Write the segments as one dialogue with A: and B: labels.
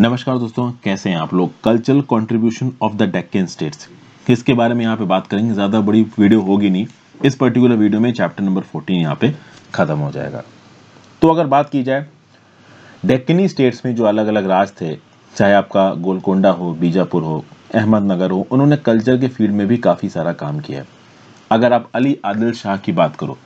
A: नमस्कार दोस्तों कैसे हैं आप लोग cultural contribution of the Deccan states इसके बारे में यहाँ पे बात करेंगे ज़्यादा बड़ी वीडियो होगी नहीं इस पर्टिकुलर वीडियो में चैप्टर नंबर फोर्टीन यहाँ पे ख़त्म हो जाएगा तो अगर बात की जाए डेक्कनी स्टेट्स में जो अलग अलग राज थे चाहे आपका गोलकोंडा हो बीजापुर हो अहमदनगर हो उन्होंने कल्चर के फील्ड में भी काफ़ी सारा काम किया है अगर आप अली आदिल शाह की बात करो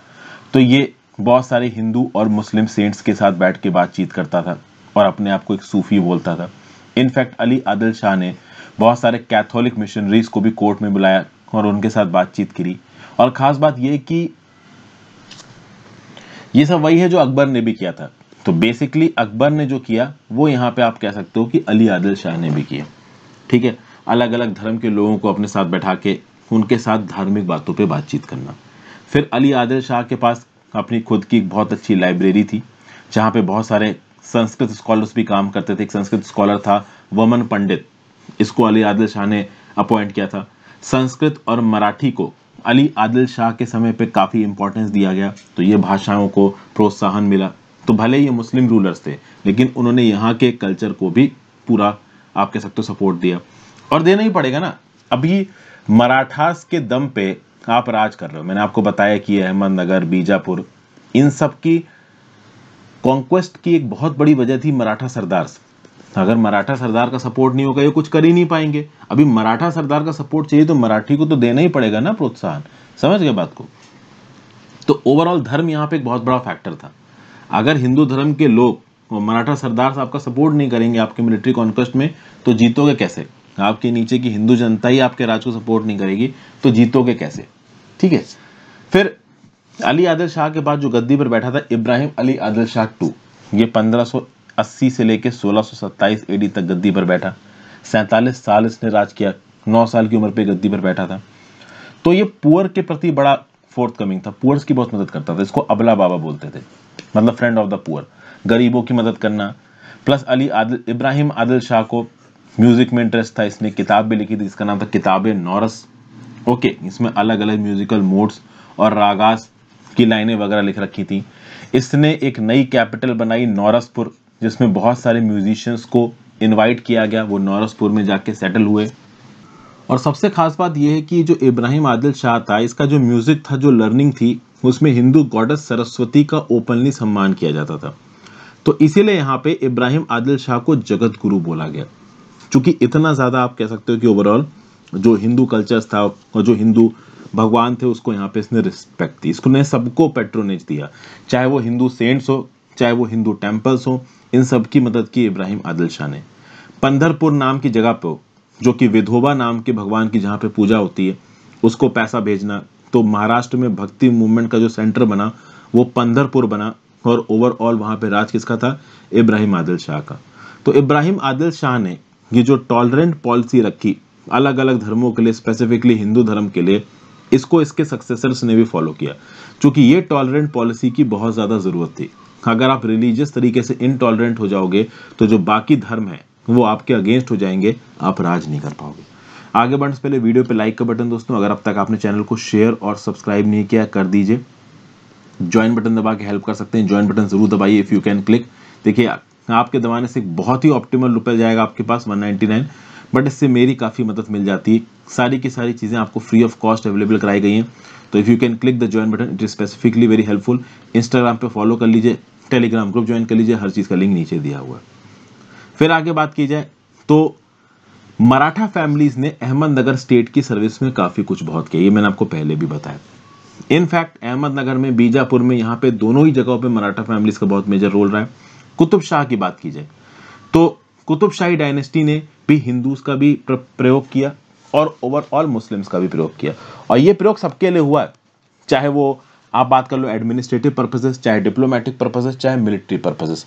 A: तो ये बहुत सारे हिंदू और मुस्लिम सेंट्स के साथ बैठ के बातचीत करता था और अपने आप को एक सूफी बोलता था इनफैक्ट अली आदिल शाह ने बहुत सारे कैथोलिक मिशनरीज को भी कोर्ट में बुलाया और उनके साथ बातचीत करी और ख़ास बात यह कि ये सब वही है जो अकबर ने भी किया था तो बेसिकली अकबर ने जो किया वो यहां पे आप कह सकते हो कि अली आदिल शाह ने भी किया ठीक है अलग अलग धर्म के लोगों को अपने साथ बैठा के उनके साथ धार्मिक बातों पे बातचीत करना फिर अली आदिल शाह के पास अपनी खुद की बहुत अच्छी लाइब्रेरी थी जहाँ पे बहुत सारे संस्कृत स्कॉलर्स भी काम करते थे एक संस्कृत स्कॉलर था वमन पंडित इसको अली आदिल शाह ने अपॉइंट किया था संस्कृत और मराठी को अली आदिल शाह के समय पे काफ़ी इंपॉर्टेंस दिया गया तो ये भाषाओं को प्रोत्साहन मिला तो भले ये मुस्लिम रूलर्स थे लेकिन उन्होंने यहाँ के कल्चर को भी पूरा आप कह सकते हो सपोर्ट दिया और देना ही पड़ेगा ना अभी मराठास के दम पे आप राज कर रहे हो मैंने आपको बताया कि अहमदनगर बीजापुर इन सब की कॉन्क्वेस्ट की एक बहुत बड़ी वजह थी मराठा सरदार अगर मराठा सरदार का सपोर्ट नहीं होगा ये कुछ कर ही नहीं पाएंगे अभी मराठा सरदार का सपोर्ट चाहिए तो मराठी को तो देना ही पड़ेगा ना प्रोत्साहन समझ गए बात को तो ओवरऑल धर्म यहाँ पे एक बहुत बड़ा फैक्टर था अगर हिंदू धर्म के लोग मराठा सरदार आपका सपोर्ट नहीं करेंगे आपके मिलिट्री कॉन्क्वेस्ट में तो जीतोगे कैसे आपके नीचे की हिंदू जनता ही आपके राज को सपोर्ट नहीं करेगी तो जीतोगे कैसे ठीक है फिर अली आदिल शाह के बाद जो गद्दी पर बैठा था इब्राहिम अली आदिल शाह टू ये 1580 से लेकर 1627 एडी तक गद्दी पर बैठा सैंतालीस साल इसने राज किया नौ साल की उम्र पे गद्दी पर बैठा था तो ये पुअर के प्रति बड़ा फोर्थ कमिंग था पुअर्स की बहुत मदद करता था इसको अबला बाबा बोलते थे मतलब फ्रेंड ऑफ द पुअर गरीबों की मदद करना प्लस अली आदिल इब्राहिम आदिल शाह को म्यूज़िक में इंटरेस्ट था इसने किताब भी लिखी थी इसका नाम था किताब नॉरस ओके इसमें अलग अलग म्यूज़िकल मोड्स और रागास की लाइनें वगैरह लिख रखी थी इसने एक नई कैपिटल बनाई नौरसपुर जिसमें बहुत सारे म्यूजिशियंस को इनवाइट किया गया वो नौरसपुर में जाके सेटल हुए और सबसे खास बात यह है कि जो इब्राहिम आदिल शाह था इसका जो म्यूज़िक था जो लर्निंग थी उसमें हिंदू गॉडस सरस्वती का ओपनली सम्मान किया जाता था तो इसीलिए यहाँ पे इब्राहिम आदिल शाह को जगत गुरु बोला गया क्योंकि इतना ज़्यादा आप कह सकते हो कि ओवरऑल जो हिंदू कल्चर्स था और जो हिंदू भगवान थे उसको यहाँ पे इसने रिस्पेक्ट दी इसको ने सबको पेट्रोनेज दिया चाहे वो हिंदू सेंट्स हो चाहे वो हिंदू टेम्पल्स हो इन सब की मदद की इब्राहिम आदिल शाह ने पंधरपुर नाम की जगह पर जो कि विधोबा नाम के भगवान की जहाँ पे पूजा होती है उसको पैसा भेजना तो महाराष्ट्र में भक्ति मूवमेंट का जो सेंटर बना वो पंधरपुर बना और ओवरऑल वहाँ पे राज किसका था इब्राहिम आदिल शाह का तो इब्राहिम आदिल शाह ने ये जो टॉलरेंट पॉलिसी रखी अलग अलग धर्मों के लिए स्पेसिफिकली हिंदू धर्म के लिए इसको इसके सक्सेसर्स ने भी फॉलो किया क्योंकि ये टॉलरेंट पॉलिसी की बहुत ज़्यादा ज़रूरत थी अगर आप रिलीजियस तरीके से इनटॉलरेंट हो जाओगे तो जो बाकी धर्म है वो आपके अगेंस्ट हो जाएंगे आप राज नहीं कर पाओगे आगे बढ़ने से पहले वीडियो पे लाइक का बटन दोस्तों अगर अब तक आपने चैनल को शेयर और सब्सक्राइब नहीं किया कर दीजिए ज्वाइन बटन दबा के हेल्प कर सकते हैं ज्वाइन बटन जरूर दबाइए इफ़ यू कैन क्लिक देखिए आपके दबाने से बहुत ही ऑप्टिमल रुपये जाएगा आपके पास वन बट इससे मेरी काफ़ी मदद मिल जाती है सारी की सारी चीज़ें आपको फ्री ऑफ कॉस्ट अवेलेबल कराई गई हैं तो if you can click the join button it is specifically very helpful Instagram पे फॉलो कर लीजिए टेलीग्राम ग्रुप ज्वाइन कर लीजिए हर चीज़ का लिंक नीचे दिया हुआ है फिर आगे बात की जाए तो मराठा फैमिलीज़ ने अहमदनगर स्टेट की सर्विस में काफ़ी कुछ बहुत किया ये मैंने आपको पहले भी बताया इनफैक्ट अहमदनगर में बीजापुर में यहाँ पे दोनों ही जगहों पे मराठा फैमिलीज का बहुत मेजर रोल रहा है कुतुब शाह की बात की जाए तो कुतुब शाही डायनेस्टी ने भी हिंदूज का भी प्रयोग किया और ओवरऑल मुस्लिम्स का भी प्रयोग किया और ये प्रयोग सबके लिए हुआ है चाहे वो आप बात कर लो एडमिनिस्ट्रेटिव पर्पजेस चाहे डिप्लोमेटिक पर्पजेस चाहे मिलिट्री पर्पजेस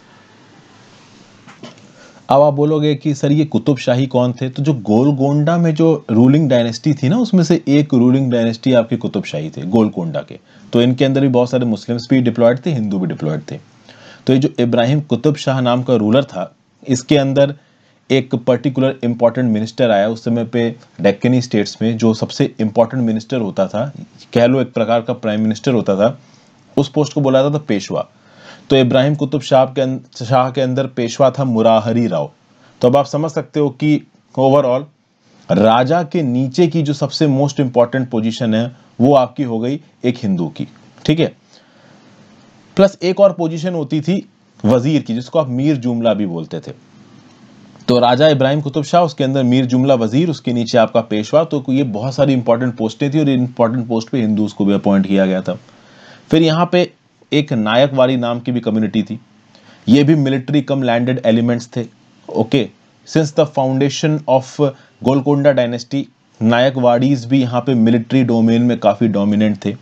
A: अब आप बोलोगे कि सर ये कुतुब शाही कौन थे तो जो गोलकोंडा में जो रूलिंग डायनेस्टी थी ना उसमें से एक रूलिंग डायनेस्टी आपके कुतुब शाही थे गोलकोंडा के तो इनके अंदर भी बहुत सारे मुस्लिम्स भी डिप्लॉयड थे हिंदू भी डिप्लॉयड थे तो ये जो इब्राहिम कुतुब शाह नाम का रूलर था इसके अंदर एक पर्टिकुलर इम्पॉर्टेंट मिनिस्टर आया उस समय पे डेक्कनी स्टेट्स में जो सबसे इम्पॉर्टेंट मिनिस्टर होता था कह लो एक प्रकार का प्राइम मिनिस्टर होता था उस पोस्ट को बोला जाता था पेशवा तो इब्राहिम कुतुब शाह के शाह अं-, के अंदर पेशवा था मुराहरी राव तो अब आप समझ सकते हो कि ओवरऑल राजा के नीचे की जो सबसे मोस्ट इंपॉर्टेंट पोजीशन है वो आपकी हो गई एक हिंदू की ठीक है प्लस एक और पोजीशन होती थी वजीर की जिसको आप मीर जुमला भी बोलते थे तो राजा इब्राहिम कुतुब शाह उसके अंदर मीर जुमला वजीर उसके नीचे आपका पेशवा तो ये बहुत सारी इंपॉर्टेंट पोस्टें थी और इंपॉर्टेंट पोस्ट पे हिंदूज को भी अपॉइंट किया गया था फिर यहाँ पे एक नायकवाड़ी नाम की भी कम्युनिटी थी ये भी मिलिट्री कम लैंडेड एलिमेंट्स थे okay since the foundation of Golconda dynasty Nayakwadis भी यहाँ पे मिलिट्री डोमेन में काफ़ी डोमिनेंट थे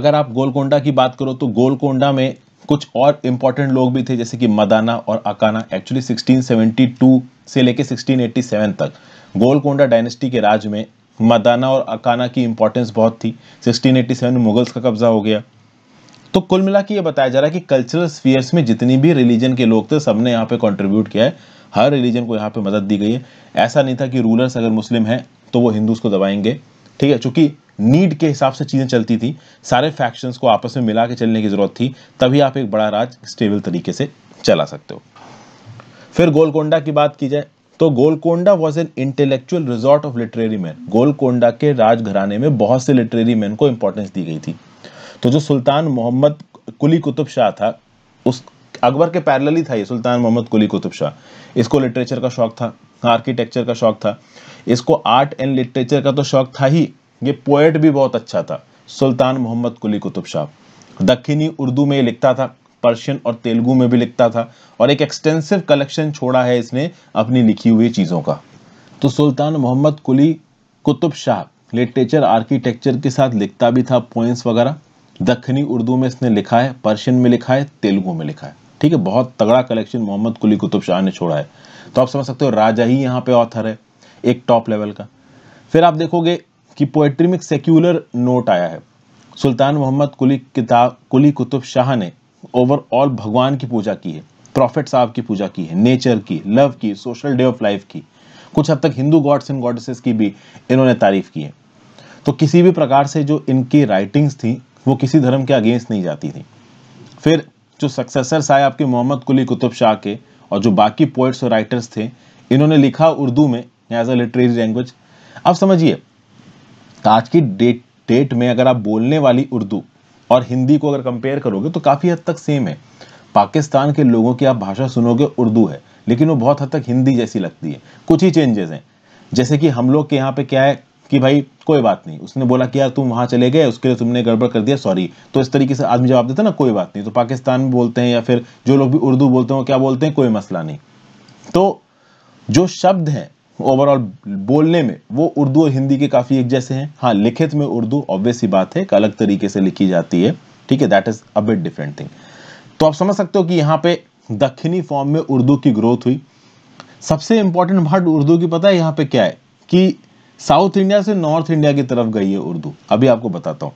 A: अगर आप गोलकोंडा की बात करो तो गोलकोंडा में कुछ और इंपॉर्टेंट लोग भी थे जैसे कि मदाना और अकाना एक्चुअली 1672 से लेके 1687 तक गोलकोंडा डायनेस्टी के राज में मदाना और अकाना की इंपॉर्टेंस बहुत थी 1687 में मुगल्स का कब्जा हो गया तो कुल मिला के ये बताया जा रहा है कि कल्चरल स्फीयर्स में जितनी भी रिलीजन के लोग थे सबने यहाँ पे कंट्रीब्यूट किया है हर रिलीजन को यहाँ पे मदद दी गई है ऐसा नहीं था कि रूलर्स अगर मुस्लिम हैं तो वो हिंदूज को दबाएंगे ठीक है चूंकि नीड के हिसाब से चीज़ें चलती थी सारे फैक्शंस को आपस में मिला के चलने की ज़रूरत थी तभी आप एक बड़ा राज स्टेबल तरीके से चला सकते हो फिर गोलकोंडा की बात की जाए तो Golconda was an intellectual resort of literary man Golconda के राजघराने में बहुत से लिटरेरी मैन को इंपॉर्टेंस दी गई थी तो जो सुल्तान मोहम्मद कुली कुतुब शाह था उस अकबर के पैरल ही था ये सुल्तान मोहम्मद कुली कुतुब शाह इसको लिटरेचर का शौक था आर्किटेक्चर का शौक था इसको आर्ट एंड लिटरेचर का तो शौक था ही ये पोएट भी बहुत अच्छा था सुल्तान मोहम्मद कुली कुतुब शाह दक्षिणी उर्दू में लिखता था पर्शियन और तेलुगु में भी लिखता था और एक एक्सटेंसिव कलेक्शन छोड़ा है इसने अपनी लिखी हुई चीज़ों का तो सुल्तान मोहम्मद कुली कुतुब शाह लिटरेचर आर्किटेक्चर के साथ लिखता भी था पोइंट्स वगैरह दक्षिणी उर्दू में इसने लिखा है पर्शियन में लिखा है तेलुगु में लिखा है ठीक है बहुत तगड़ा कलेक्शन मोहम्मद कुली कुतुब शाह ने छोड़ा है तो आप समझ सकते हो राजा ही यहाँ पे ऑथर है एक टॉप लेवल का फिर आप देखोगे कि पोएट्री में एक सेक्युलर नोट आया है सुल्तान मोहम्मद कुली किताब कुली कुतुब शाह ने ओवरऑल भगवान की पूजा की है प्रॉफिट साहब की पूजा की है नेचर की लव की सोशल डे ऑफ लाइफ की कुछ हद तक हिंदू गॉड्स एंड गॉडसेस की भी इन्होंने तारीफ की है तो किसी भी प्रकार से जो इनकी राइटिंग्स थी वो किसी धर्म के अगेंस्ट नहीं जाती थी फिर जो सक्सेसर्स आए आपके मोहम्मद कुली कुतुब शाह के और जो बाकी पोइट्स और राइटर्स थे इन्होंने लिखा उर्दू में एज अ लिटरेरी लैंग्वेज अब समझिए आज की डेट डेट में अगर आप बोलने वाली उर्दू और हिंदी को अगर कंपेयर करोगे तो काफ़ी हद तक सेम है पाकिस्तान के लोगों की आप भाषा सुनोगे उर्दू है लेकिन वो बहुत हद तक हिंदी जैसी लगती है कुछ ही चेंजेस हैं जैसे कि हम लोग के यहाँ पे क्या है कि भाई कोई बात नहीं उसने बोला कि यार तुम वहाँ चले गए उसके लिए तुमने गड़बड़ कर दिया सॉरी तो इस तरीके से आदमी जवाब देता ना कोई बात नहीं तो पाकिस्तान में बोलते हैं या फिर जो लोग भी उर्दू बोलते हैं वो क्या बोलते हैं कोई मसला नहीं तो जो शब्द हैं ओवरऑल बोलने में वो उर्दू और हिंदी के काफ़ी एक जैसे हैं हाँ लिखित में उर्दू ऑब्वियस ही बात है एक अलग तरीके से लिखी जाती है ठीक है that is a bit different thing तो आप समझ सकते हो कि यहाँ पे दक्षिणी फॉर्म में उर्दू की ग्रोथ हुई सबसे इंपॉर्टेंट भार्ट उर्दू की पता है यहाँ पे क्या है कि साउथ इंडिया से नॉर्थ इंडिया की तरफ गई है उर्दू अभी आपको बताता हूँ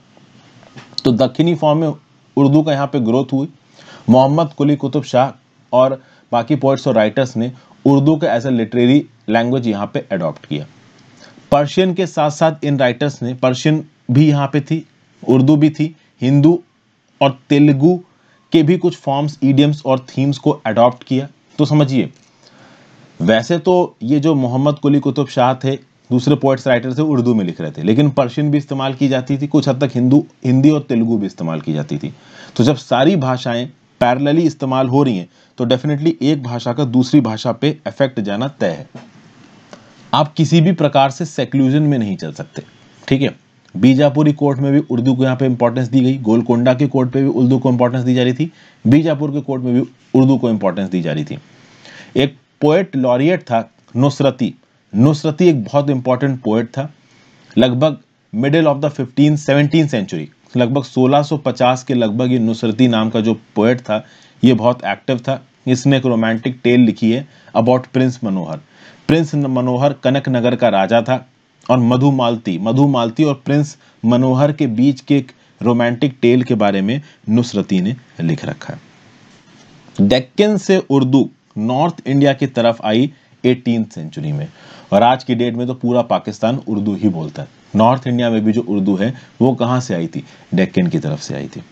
A: तो दक्षिणी फॉर्म में उर्दू का यहाँ पे ग्रोथ हुई मोहम्मद कुली कुतुब शाह और बाकी पोइट्स और राइटर्स ने उर्दू का एज ए लिटरेरी लैंग्वेज यहाँ पे अडॉप्ट किया पर्शियन के साथ साथ इन राइटर्स ने पर्शियन भी यहाँ पे थी उर्दू भी थी हिंदू और तेलुगु के भी कुछ फॉर्म्स ईडियम्स और थीम्स को अडॉप्ट किया तो समझिए वैसे तो ये जो मोहम्मद कुली कुतुब शाह थे दूसरे पोइट्स राइटर थे उर्दू में लिख रहे थे लेकिन पर्शियन भी इस्तेमाल की जाती थी कुछ हद तक हिंदू हिंदी और तेलुगु भी इस्तेमाल की जाती थी तो जब सारी भाषाएं पैरेलली इस्तेमाल हो रही हैं तो डेफिनेटली एक भाषा का दूसरी भाषा पे इफेक्ट जाना तय है आप किसी भी प्रकार से सेक्लूजन में नहीं चल सकते ठीक है बीजापुरी कोर्ट में भी उर्दू को यहाँ पे इंपॉर्टेंस दी गई गोलकोंडा के कोर्ट पे भी उर्दू को इंपॉर्टेंस दी जा रही थी बीजापुर के कोर्ट में भी उर्दू को इंपॉर्टेंस दी जा रही थी एक पोएट लॉरिएट था नुसरती नुसरती एक बहुत इंपॉर्टेंट पोएट था लगभग middle of the fifteen seventeen century लगभग 1650 के लगभग ये नुसरती नाम का जो पोएट था ये बहुत एक्टिव था इसने एक रोमांटिक टेल लिखी है about prince Manohar prince Manohar Kanak Nagar का राजा था और मधु मालती मधु मालती और प्रिंस मनोहर के बीच के एक रोमांटिक टेल के बारे में नुसरती ने लिख रखा है डेक्कन से उर्दू नॉर्थ इंडिया की तरफ आई एटीन सेंचुरी में और आज की डेट में तो पूरा पाकिस्तान उर्दू ही बोलता है नॉर्थ इंडिया में भी जो उर्दू है वो कहाँ से आई थी डेक्कन की तरफ से आई थी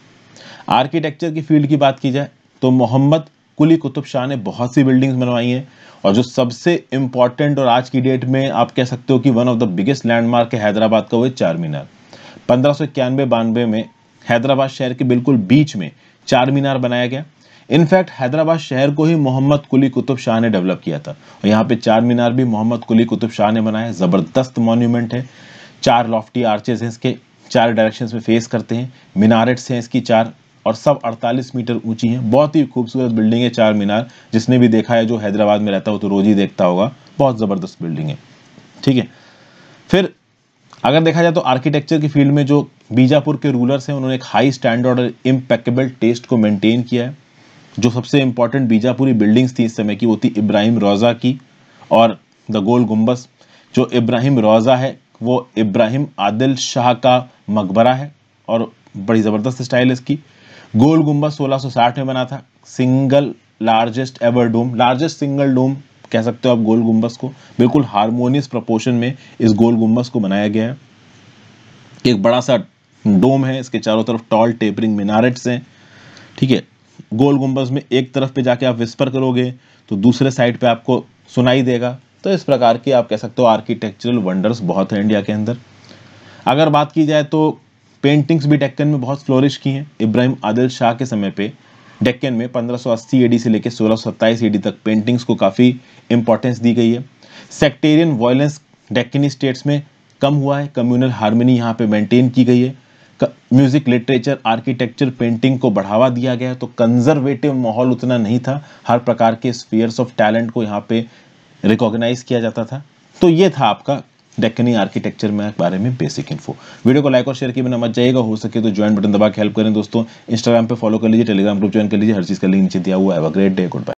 A: आर्किटेक्चर की फील्ड की बात की जाए तो मोहम्मद कुली कुतुब शाह ने बहुत सी बिल्डिंग्स बनवाई हैं और जो सबसे इम्पॉर्टेंट और आज की डेट में आप कह सकते हो कि one of the biggest landmark है हैदराबाद का वो है चार मीनार पंद्रह सौ इक्यानवे बानवे में हैदराबाद शहर के बिल्कुल बीच में चार मीनार बनाया गया इनफैक्ट हैदराबाद शहर को ही मोहम्मद कुली कुतुब शाह ने डेवलप किया था और यहाँ पे चार मीनार भी मोहम्मद कुली कुतुब शाह ने बनाया ज़बरदस्त मॉन्यूमेंट है चार लॉफ्टी आर्चेज हैं इसके चार डायरेक्शंस में फेस करते हैं मीनारेट्स हैं इसकी चार और सब 48 मीटर ऊंची हैं बहुत ही खूबसूरत बिल्डिंग है चार मीनार जिसने भी देखा है जो हैदराबाद में रहता हो तो रोज ही देखता होगा बहुत ज़बरदस्त बिल्डिंग है ठीक है फिर अगर देखा जाए तो आर्किटेक्चर की फील्ड में जो बीजापुर के रूलर्स हैं उन्होंने एक हाई स्टैंडर्ड और इम्पेकेबल टेस्ट को मेनटेन किया है जो सबसे इंपॉर्टेंट बीजापुरी बिल्डिंग्स थी इस समय की वो थी इब्राहिम रोज़ा की और द गोल गुम्बस जो इब्राहिम रोज़ा है वो इब्राहिम आदिल शाह का मकबरा है और बड़ी ज़बरदस्त स्टाइल है इसकी गोल गुम्बा 1660 में बना था single largest ever dome largest single dome कह सकते हो आप गोल गुम्बस को बिल्कुल हारमोनियस प्रपोर्शन में इस गोल गुम्बस को बनाया गया है एक बड़ा सा डोम है इसके चारों तरफ टॉल टेपरिंग मिनारेट्स हैं ठीक है गोल गुम्बस में एक तरफ पे जाके आप विस्पर करोगे तो दूसरे साइड पे आपको सुनाई देगा तो इस प्रकार की आप कह सकते हो आर्किटेक्चरल वंडर्स बहुत हैं इंडिया के अंदर अगर बात की जाए तो पेंटिंग्स भी डेक्कन में बहुत फ्लोरिश की हैं इब्राहिम आदिल शाह के समय पे डेक्कन में 1580 एडी से लेकर 1627 एडी तक पेंटिंग्स को काफ़ी इंपॉर्टेंस दी गई है सेक्टेरियन वायलेंस डेक्कनी स्टेट्स में कम हुआ है कम्युनल हारमोनी यहाँ पे मेंटेन की गई है म्यूजिक लिटरेचर आर्किटेक्चर पेंटिंग को बढ़ावा दिया गया तो कंजर्वेटिव माहौल उतना नहीं था हर प्रकार के स्पीयर्स ऑफ टैलेंट को यहाँ पे रिकॉग्नाइज किया जाता था तो ये था आपका डेक्कनी आर्किटेक्चर में बारे में बेसिक इन्फो वीडियो को लाइक और शेयर किए बिना मत जाएगा हो सके तो ज्वाइन बटन दबा के हेल्प करें दोस्तों इंस्टाग्राम पे फॉलो कर लीजिए टेलीग्राम ग्रुप ज्वाइन कर लीजिए हर चीज़ का लिंक नीचे दिया हुआ है ग्रेट डे गुड